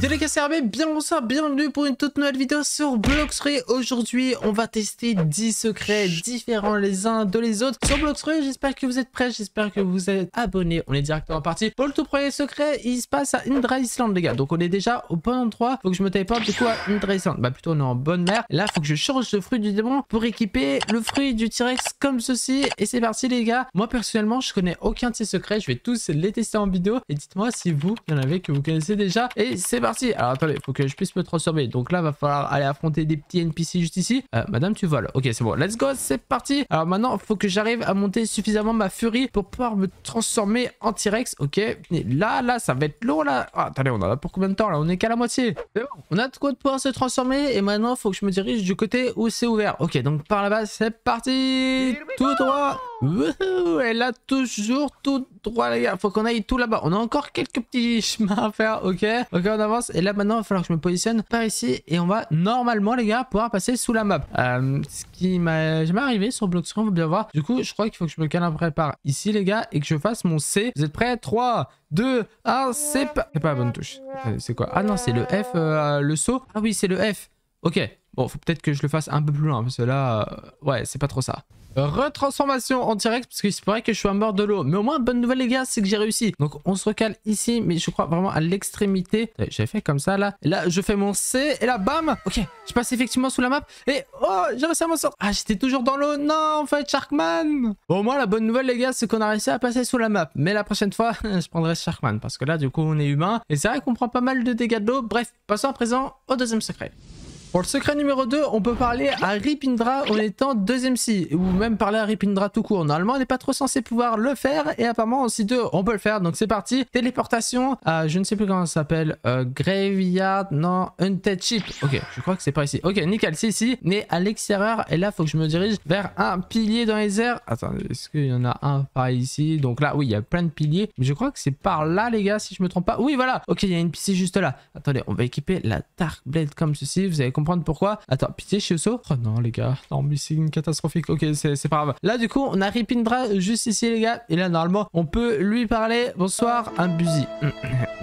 Délégué Serbé, bien bonsoir, bienvenue pour une toute nouvelle vidéo sur Bloxray. Aujourd'hui, on va tester 10 secrets différents les uns de les autres sur Bloxray. J'espère que vous êtes prêts, j'espère que vous êtes abonnés. On est directement parti. Pour le tout premier secret, il se passe à Indra Island, les gars. Donc, on est déjà au bon endroit. Faut que je me pas du coup à Indra Island. Bah, plutôt, on est en bonne mer. Là, là, faut que je change le fruit du démon pour équiper le fruit du T-Rex comme ceci. Et c'est parti, les gars. Moi, personnellement, je connais aucun de ces secrets. Je vais tous les tester en vidéo. Et dites-moi si vous, y en avez que vous connaissez déjà. Et c'est parti. Alors attendez, faut que je puisse me transformer. Donc là, va falloir aller affronter des petits NPC juste ici. Euh, madame, tu voles. Ok, c'est bon. Let's go, c'est parti. Alors maintenant, faut que j'arrive à monter suffisamment ma furie pour pouvoir me transformer en T-Rex. Ok, là, là, ça va être long là. Ah, attendez, on en a pour combien de temps là On est qu'à la moitié. C'est bon, on a de quoi de pouvoir se transformer. Et maintenant, faut que je me dirige du côté où c'est ouvert. Ok, donc par là-bas, c'est parti. Tout droit. Wouhou, elle a toujours tout droit, les gars. Faut qu'on aille tout là-bas. On a encore quelques petits chemins à faire, ok Ok, on avance. Et là, maintenant, il va falloir que je me positionne par ici. Et on va, normalement, les gars, pouvoir passer sous la map. Euh, ce qui m'a jamais arrivé sur Blockstream, on va bien voir. Du coup, je crois qu'il faut que je me calme après par ici, les gars, et que je fasse mon C. Vous êtes prêts 3, 2, 1, c'est pas... C'est pas la bonne touche. Euh, c'est quoi Ah non, c'est le F, euh, le saut. Ah oui, c'est le F. Ok. Bon, faut peut-être que je le fasse un peu plus loin, parce que là... ouais, c'est pas trop ça. Retransformation en direct parce que c'est vrai que je suis sois mort de l'eau. Mais au moins, bonne nouvelle les gars, c'est que j'ai réussi. Donc on se recale ici, mais je crois vraiment à l'extrémité. Eh, j'ai fait comme ça là. Et là, je fais mon C et là, bam Ok, je passe effectivement sous la map. Et oh, j'ai réussi à m'en sortir. Ah, j'étais toujours dans l'eau. Non, en fait, Sharkman. Au moins, la bonne nouvelle les gars, c'est qu'on a réussi à passer sous la map. Mais la prochaine fois, je prendrai Sharkman parce que là, du coup, on est humain. Et c'est vrai qu'on prend pas mal de dégâts de l'eau. Bref, passons à présent au deuxième secret. Pour le secret numéro 2, on peut parler à Ripindra en étant deuxième si, ou même parler à Ripindra tout court. Normalement, on n'est pas trop censé pouvoir le faire, et apparemment, aussi deux, on peut le faire. Donc c'est parti, téléportation, je ne sais plus comment ça s'appelle, euh, Graveyard, non, Unted Ship. Ok, je crois que c'est pas ici. Ok, nickel, c'est ici, mais à l'extérieur, et là, faut que je me dirige vers un pilier dans les airs. attendez est-ce qu'il y en a un par ici Donc là, oui, il y a plein de piliers. Mais je crois que c'est par là, les gars, si je me trompe pas. Oui, voilà. Ok, il y a une piscine juste là. Attendez, on va équiper la Dark Blade comme ceci. Vous avez comprendre pourquoi. Attends, pitié, Shizuto Oh non, les gars. Non, mais c'est une catastrophique. Ok, c'est pas grave. Là, du coup, on a Ripindra juste ici, les gars. Et là, normalement, on peut lui parler. Bonsoir, un buzi. Mm.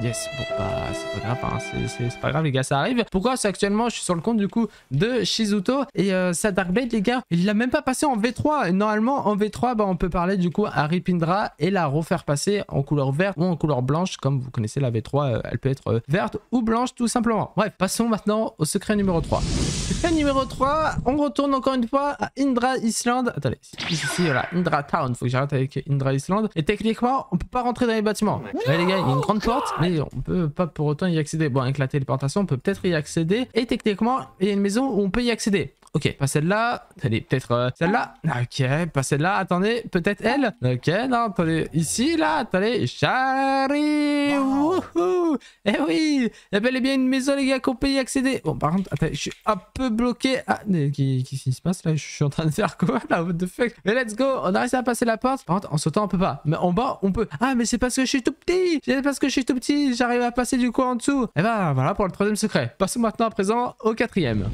yes, bon, bah, c'est pas grave. Hein. C'est pas grave, les gars, ça arrive. Pourquoi C'est actuellement, je suis sur le compte, du coup, de Shizuto. Et euh, sa Darkblade, les gars, il l'a même pas passé en V3. normalement, en V3, bah, on peut parler, du coup, à Ripindra et la refaire passer en couleur verte ou en couleur blanche. Comme vous connaissez, la V3, euh, elle peut être euh, verte ou blanche, tout simplement. Bref, passons maintenant au secret numéro 3. 3. numéro 3, on retourne encore une fois à Indra Island. Attendez, ici, voilà, Indra Town, faut que j'arrête avec Indra Island. Et techniquement, on peut pas rentrer dans les bâtiments. les gars, il y a une grande porte, mais on peut pas pour autant y accéder. Bon, avec la téléportation, on peut peut-être y accéder. Et techniquement, il y a une maison où on peut y accéder. Ok, pas celle-là. Allez, peut-être euh, celle-là. Ah, ok, pas celle-là. Attendez, peut-être elle. Ok, non, attendez. Ici, là, attendez. Chari Wouhou Eh oui Il y a bel et bien une maison, les gars, qu'on peut y accéder. Bon, par contre, attendez, je suis un peu bloqué. Ah, qu'est-ce qui se passe là Je suis en train de faire quoi là What the fuck Mais let's go On a réussi à passer la porte. Par contre, en sautant, on peut pas. Mais en bas, on peut. Ah, mais c'est parce que je suis tout petit C'est parce que je suis tout petit, j'arrive à passer du coup en dessous. Et eh ben, voilà pour le troisième secret. Passons maintenant à présent au quatrième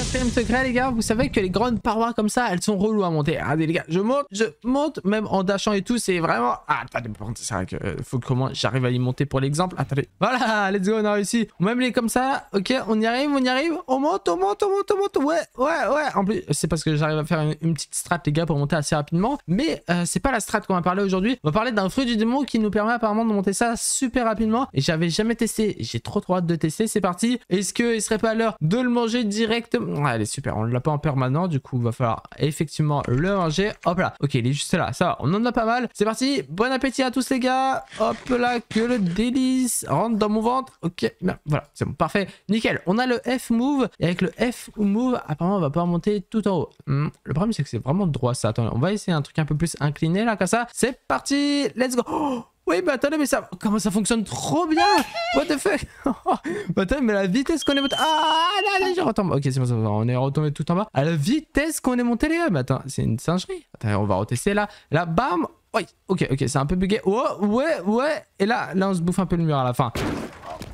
quatrième secret, les gars. Vous savez que les grandes parois comme ça, elles sont reloues à monter. Allez ah, les gars, je monte, je monte, même en dashant et tout, c'est vraiment... Ah, attendez, c'est vrai que euh, faut que moi j'arrive à y monter pour l'exemple. Attendez, voilà, let's go, on a réussi. On même les comme ça, ok, on y arrive, on y arrive. On monte, on monte, on monte, on monte. Ouais, ouais, ouais. En plus, c'est parce que j'arrive à faire une, petite strat, les gars, pour monter assez rapidement. Mais euh, c'est pas la strat qu'on va parler aujourd'hui. On va parler d'un fruit du démon qui nous permet apparemment de monter ça super rapidement. Et j'avais jamais testé. J'ai trop trop hâte de tester. C'est parti. Est-ce qu'il serait pas l'heure de le manger directement elle est super. On l'a pas en permanent, du coup, il va falloir effectivement le manger. Hop là. Ok, il est juste là. Ça va, on en a pas mal. C'est parti. Bon appétit à tous les gars. Hop là, que le délice rentre dans mon ventre. Ok, voilà, c'est bon, parfait. Nickel. On a le F move. Et avec le F move, apparemment, on va pas monter tout en haut. Hmm. Le problème, c'est que c'est vraiment droit, ça. Attendez, on va essayer un truc un peu plus incliné, là, comme ça. C'est parti. Let's go. Oh oui, mais attendez, mais ça. Comment ça fonctionne trop bien What the fuck mais la vitesse qu'on est. Ah là là ok, c'est bon, on est retombé tout en bas. À la vitesse qu'on est monté les matin attends, c'est une singerie. Attends, on va retester là. Là, bam, oui, ok, ok, c'est un peu bugué. Oh, ouais, ouais. Et là, là, on se bouffe un peu le mur à la fin.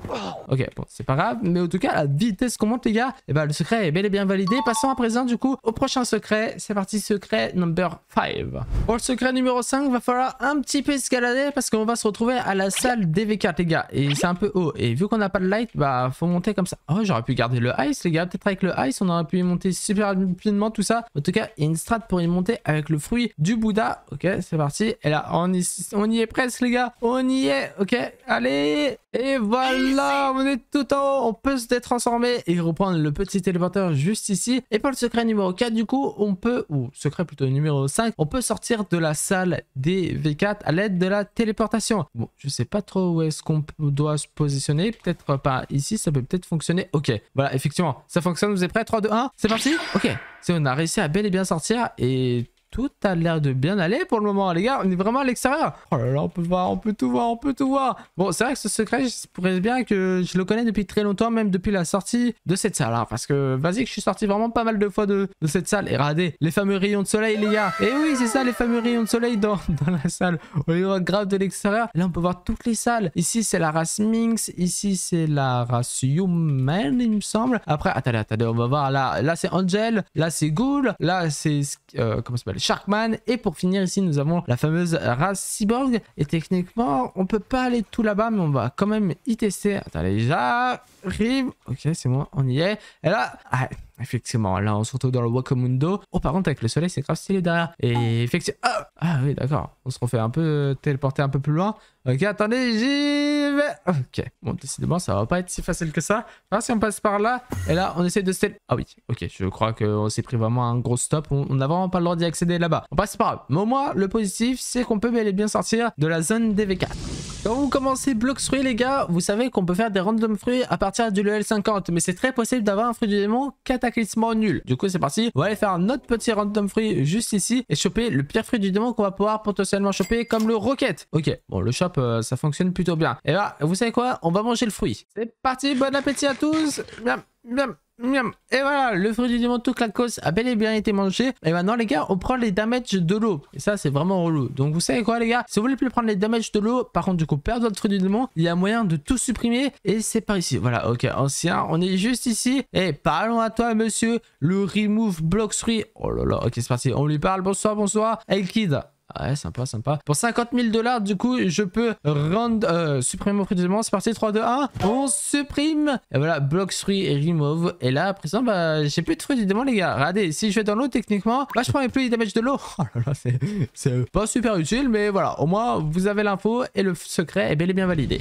Oh. Ok, bon, c'est pas grave, mais en tout cas, la vitesse qu'on monte, les gars, et eh ben le secret est bel et bien validé. Passons à présent, du coup, au prochain secret. C'est parti, secret number 5. Pour le secret numéro 5, va falloir un petit peu escalader parce qu'on va se retrouver à la salle DV4, les gars. Et c'est un peu haut. Et vu qu'on n'a pas de light, bah, faut monter comme ça. Oh, j'aurais pu garder le ice, les gars. Peut-être avec le ice, on aurait pu y monter super rapidement, tout ça. En tout cas, il y a une strat pour y monter avec le fruit du Bouddha. Ok, c'est parti. Et là, on y est presque, les gars. On y est. Ok, allez. Et voilà, on est tout en haut, on peut se détransformer et reprendre le petit téléporteur juste ici. Et pour le secret numéro 4, du coup, on peut, ou secret plutôt numéro 5, on peut sortir de la salle des V4 à l'aide de la téléportation. Bon, je sais pas trop où est-ce qu'on doit se positionner, peut-être pas ici, ça peut peut-être fonctionner. Ok, voilà, effectivement, ça fonctionne, vous êtes prêts 3, 2, 1, c'est parti Ok, c'est on a réussi à bel et bien sortir et tout a l'air de bien aller pour le moment, les gars. On est vraiment à l'extérieur. Oh là là, on peut voir, on peut tout voir, on peut tout voir. Bon, c'est vrai que ce secret, je pourrais bien que je le connais depuis très longtemps, même depuis la sortie de cette salle. Hein. parce que, vas-y, que je suis sorti vraiment pas mal de fois de, cette salle. Et regardez, les fameux rayons de soleil, les gars. Et oui, c'est ça, les fameux rayons de soleil dans, la salle. On est grave de l'extérieur. Là, on peut voir toutes les salles. Ici, c'est la race Minx. Ici, c'est la race Human, il me semble. Après, attendez, attendez, on va voir. Là, là c'est Angel. Là, c'est Ghoul. Là, c'est... Euh, comment comment s'appelle Sharkman. Et pour finir ici, nous avons la fameuse race cyborg. Et techniquement, on peut pas aller tout là-bas, mais on va quand même y tester. Attends, déjà j'arrive. Ok, c'est moi on y est. Et là... Ah, Effectivement, là on se retrouve dans le Wakamundo. Oh par contre avec le soleil c'est grave stylé derrière. Et ah. effectivement... Ah, ah, oui d'accord, on se refait un peu euh, téléporter un peu plus loin. Ok attendez, j'y vais. Ok, bon décidément ça va pas être si facile que ça. Enfin, ah, si on passe par là, et là on essaie de... se Ah oui, ok, je crois qu'on s'est pris vraiment un gros stop. On n'a vraiment pas le droit d'y accéder là-bas. On passe par là. Mais au moins le positif c'est qu'on peut aller bien sortir de la zone DV4. Quand vous commencez bloc fruit les gars, vous savez qu'on peut faire des random fruits à partir du level 50. Mais c'est très possible d'avoir un fruit du démon en nul. Du coup c'est parti, on va aller faire un autre petit random fruit juste ici et choper le pire fruit du démon qu'on va pouvoir potentiellement choper comme le roquette. Ok, bon le shop euh, ça fonctionne plutôt bien. Et là, vous savez quoi On va manger le fruit. C'est parti, bon appétit à tous. Miam, miam. Et voilà, le fruit du démon tout clacos a bel et bien été mangé. Et maintenant, les gars, on prend les damages de l'eau. Et ça, c'est vraiment relou. Donc, vous savez quoi, les gars Si vous voulez plus prendre les damages de l'eau, par contre, du coup, perdre votre fruit du démon, il y a moyen de tout supprimer. Et c'est par ici. Voilà, ok, ancien. On est juste ici. Et parlons à toi, monsieur. Le remove block fruit. Oh là là, ok, c'est parti. On lui parle. Bonsoir, bonsoir. Hey, kid. Ouais, sympa, sympa. Pour 50 000 dollars, du coup, je peux rendre, euh, supprimer mon fruit du démon, C'est parti, 3, 2, 1. On supprime. Et voilà, block fruit et remove. Et là, à présent, bah, j'ai plus de fruits du démon les gars. Regardez, si je vais dans l'eau, techniquement, là, bah, je prends les plus de damage de l'eau. Oh là là, c'est pas super utile, mais voilà. Au moins, vous avez l'info et le secret est bel et bien validé.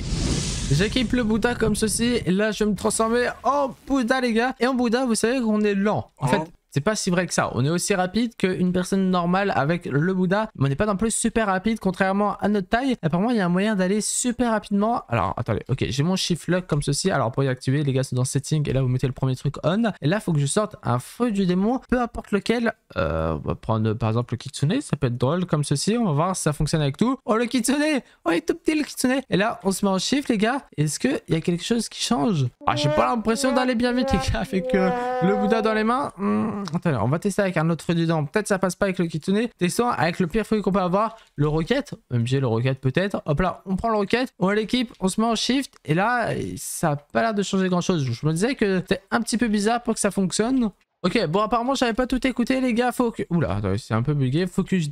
J'équipe le Bouddha comme ceci. Et là, je vais me transformer en Bouddha, les gars. Et en Bouddha, vous savez qu'on est lent. En oh. fait, c'est pas si vrai que ça. On est aussi rapide qu'une personne normale avec le Bouddha. Mais on n'est pas non plus super rapide, contrairement à notre taille. Apparemment, il y a un moyen d'aller super rapidement. Alors, attendez. Ok, j'ai mon shift lock comme ceci. Alors, pour y activer, les gars, c'est dans setting. Et là, vous mettez le premier truc on. Et là, il faut que je sorte un feu du démon, peu importe lequel. Euh, on va prendre, par exemple, le Kitsune. Ça peut être drôle comme ceci. On va voir si ça fonctionne avec tout. Oh, le Kitsune Oh, il est tout petit, le Kitsune Et là, on se met en shift, les gars. Est-ce qu'il y a quelque chose qui change Ah, j'ai pas l'impression d'aller bien vite, les gars, avec euh, le Bouddha dans les mains. Hmm. Attends, on va tester avec un autre feu dedans. Peut-être ça passe pas avec le kitsune. Testons avec le pire fruit qu'on peut avoir, le roquette. MG, le roquette peut-être. Hop là, on prend le roquette, on l'équipe, on se met en shift. Et là, ça a pas l'air de changer grand-chose. Je me disais que c'était un petit peu bizarre pour que ça fonctionne. Ok, bon apparemment j'avais pas tout écouté les gars, faut que... Oula, c'est un peu bugué, faut que je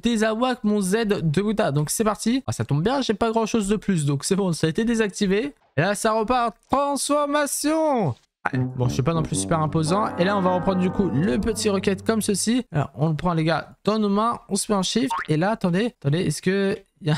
mon Z de Bouddha, donc c'est parti. Ah ça tombe bien, j'ai pas grand chose de plus, donc c'est bon, ça a été désactivé. Et là ça repart, transformation Bon, je suis pas non plus super imposant. Et là, on va reprendre du coup le petit rocket comme ceci. Alors, on le prend, les gars, dans nos mains. On se met un shift. Et là, attendez, attendez, est-ce que il y, a...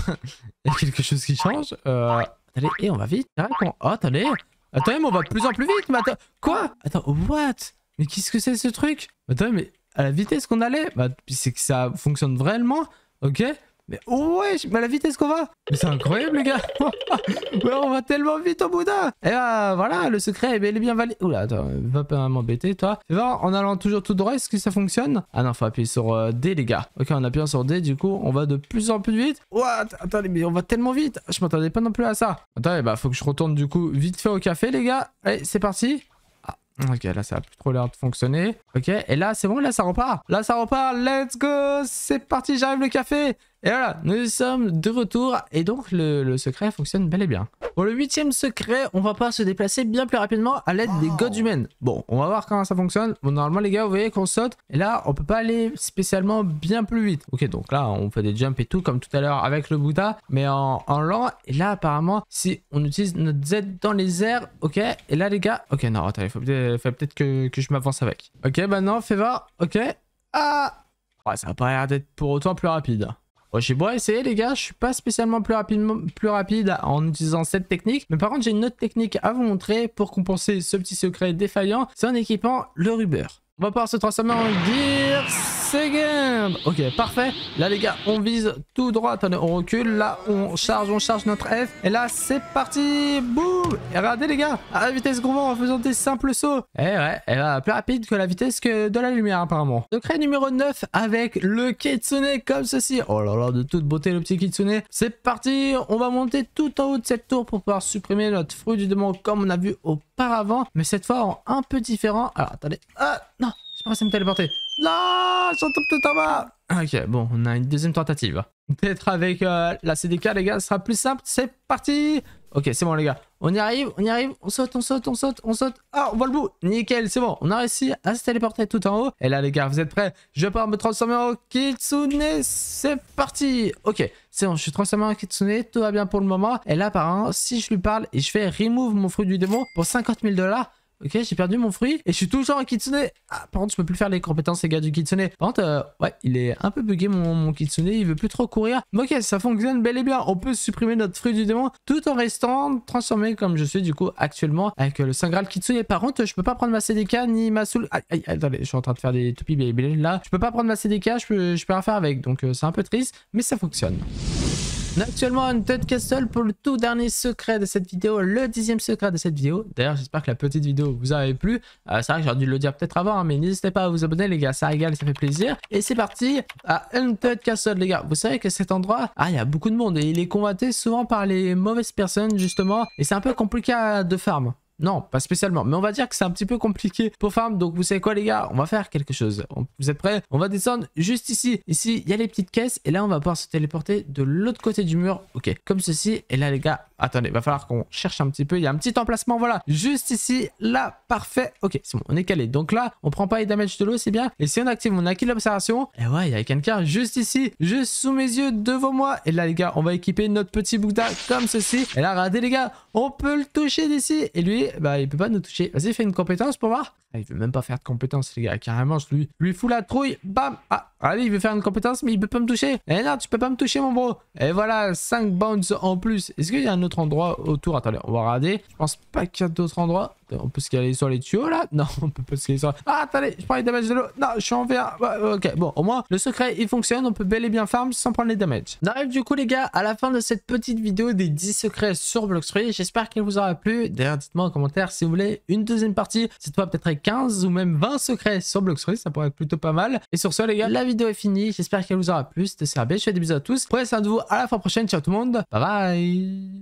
quelque chose qui change euh... Attendez, et on va vite. Ah, oh, attendez. Attendez, mais on va de plus en plus vite. Mais attends, quoi Attends, what Mais qu'est-ce que c'est ce truc Attendez, mais à la vitesse qu'on allait, bah, c'est que ça fonctionne vraiment. Ok mais ouais, mais la vitesse qu'on va Mais c'est incroyable les gars on va tellement vite au boudin Et eh bah ben, voilà, le secret est bel et bien valide. Oula, attends, va pas m'embêter toi. Tu vois, en allant toujours tout droit, est-ce que ça fonctionne Ah non, faut appuyer sur euh, D les gars. Ok, en appuyant sur D, du coup, on va de plus en plus vite. What Attendez, mais on va tellement vite Je m'attendais pas non plus à ça. Attends, bah faut que je retourne du coup vite fait au café les gars. Allez, c'est parti ah, Ok, là, ça a plus trop l'air de fonctionner. Ok, et là, c'est bon, là, ça repart. Là, ça repart. Let's go C'est parti, j'arrive le café et voilà, nous sommes de retour et donc le, secret fonctionne bel et bien. Pour le huitième secret, on va pouvoir se déplacer bien plus rapidement à l'aide des oh. gods humaines. Bon, on va voir comment ça fonctionne. Bon, normalement les gars, vous voyez qu'on saute et là, on peut pas aller spécialement bien plus vite. Ok, donc là, on fait des jumps et tout comme tout à l'heure avec le Bouddha, mais en, lent. Et là, apparemment, si on utilise notre Z dans les airs, ok. Et là, les gars, ok, non, il faut peut-être que, je m'avance avec. Ok, maintenant, bah fais voir, ok. Ah, ouais, ça a pas l'air d'être pour autant plus rapide j'ai beau essayer, les gars, je suis pas spécialement plus, rapide, plus rapide en utilisant cette technique. Mais par contre, j'ai une autre technique à vous montrer pour compenser ce petit secret défaillant. C'est en équipant le rubber. On va pouvoir se transformer en Gears c'est game Ok, parfait. Là, les gars, on vise tout droit. on recule. Là, on charge, on charge notre F. Et là, c'est parti Boum et Regardez, les gars, à la vitesse qu'on en faisant des simples sauts. Eh ouais, elle est plus rapide que la vitesse que de la lumière, apparemment. Secret numéro 9 avec le Kitsune, comme ceci. Oh là là, de toute beauté, le petit Kitsune. C'est parti On va monter tout en haut de cette tour pour pouvoir supprimer notre fruit du démon, comme on a vu auparavant. Mais cette fois, un peu différent. Alors, attendez. Ah, non je j'ai ça me téléporter. Non, j'entends tout tout en bas. Ah, ok, bon, on a une deuxième tentative. Peut-être avec euh, la CDK, les gars, ce sera plus simple. C'est parti Ok, c'est bon, les gars. On y arrive, on y arrive. On saute, on saute, on saute, on saute. Ah, on voit le bout. Nickel, c'est bon. On a réussi à se téléporter tout en haut. Et là, les gars, vous êtes prêts Je pars me transformer en Kitsune. C'est parti Ok, c'est bon, je suis transformé en Kitsune. Tout va bien pour le moment. Et là, par exemple, si je lui parle et je fais remove mon fruit du démon pour 50 000 dollars... Ok, j'ai perdu mon fruit et je suis toujours en kitsune. Ah, par contre, je peux plus faire les compétences, les gars, du kitsune. Par contre, euh, ouais, il est un peu bugué, mon, kitsune. Il veut plus trop courir. ok, ça fonctionne bel et bien. On peut supprimer notre fruit du démon tout en restant transformé comme je suis, du coup, actuellement, avec euh, le Saint Graal kitsune. Par contre, je peux pas prendre ma CDK ni ma soul. Aïe, aïe, attendez, je suis en train de faire des toupies, baby. Là, je peux pas prendre ma CDK, je peux, je peux faire avec. Donc, euh, c'est un peu triste, mais ça fonctionne. On est actuellement à tête castle pour le tout dernier secret de cette vidéo, le dixième secret de cette vidéo. D'ailleurs, j'espère que la petite vidéo vous a plu. Euh, c'est vrai que j'aurais dû le dire peut-être avant, hein, mais n'hésitez pas à vous abonner, les gars. Ça régale, ça fait plaisir. Et c'est parti à Unted Castle, les gars. Vous savez que cet endroit, ah, il y a beaucoup de monde et il est combattu souvent par les mauvaises personnes, justement. Et c'est un peu compliqué de farm. Non, pas spécialement. Mais on va dire que c'est un petit peu compliqué pour farm. Donc vous savez quoi les gars On va faire quelque chose. vous êtes prêts On va descendre juste ici. Ici, il y a les petites caisses. Et là, on va pouvoir se téléporter de l'autre côté du mur. Ok, comme ceci. Et là les gars, Attendez, va falloir qu'on cherche un petit peu. Il y a un petit emplacement, voilà. Juste ici, là, parfait. Ok, c'est bon, on est calé. Donc là, on prend pas les damage de l'eau, c'est bien. Et si on active mon acquis l'observation, et ouais, il y a quelqu'un juste ici, juste sous mes yeux, devant moi. Et là, les gars, on va équiper notre petit Bouddha comme ceci. Et là, regardez les gars, on peut le toucher d'ici. Et lui, bah, il peut pas nous toucher. Vas-y, fais une compétence pour voir. Ah, il veut même pas faire de compétences, les gars. Carrément, je lui, lui fous la trouille. Bam Ah, allez, il veut faire une compétence, mais il peut pas me toucher. Eh non, tu peux pas me toucher, mon bro. Et voilà, 5 bounds en plus. Est-ce qu'il y a un autre endroit autour Attendez, on va regarder. Je pense pas qu'il y a d'autres endroits. On peut se caler sur les tuyaux là Non, on peut pas se caler sur... Ah, attendez, je prends les damages de l'eau. Non, je suis en v ok, bon, au moins, le secret, il fonctionne. On peut bel et bien farm sans prendre les damages. On arrive du coup, les gars, à la fin de cette petite vidéo des 10 secrets sur Story. J'espère qu'elle vous aura plu. D'ailleurs, dites-moi en commentaire si vous voulez une deuxième partie. Cette fois, peut-être 15 ou même 20 secrets sur Bloxpree. Ça pourrait être plutôt pas mal. Et sur ce, les gars, la vidéo est finie. J'espère qu'elle vous aura plu. C'était Serbé. Je fais des bisous à tous. Prenez soin de vous. À la fin prochaine. Ciao tout le monde. Bye bye.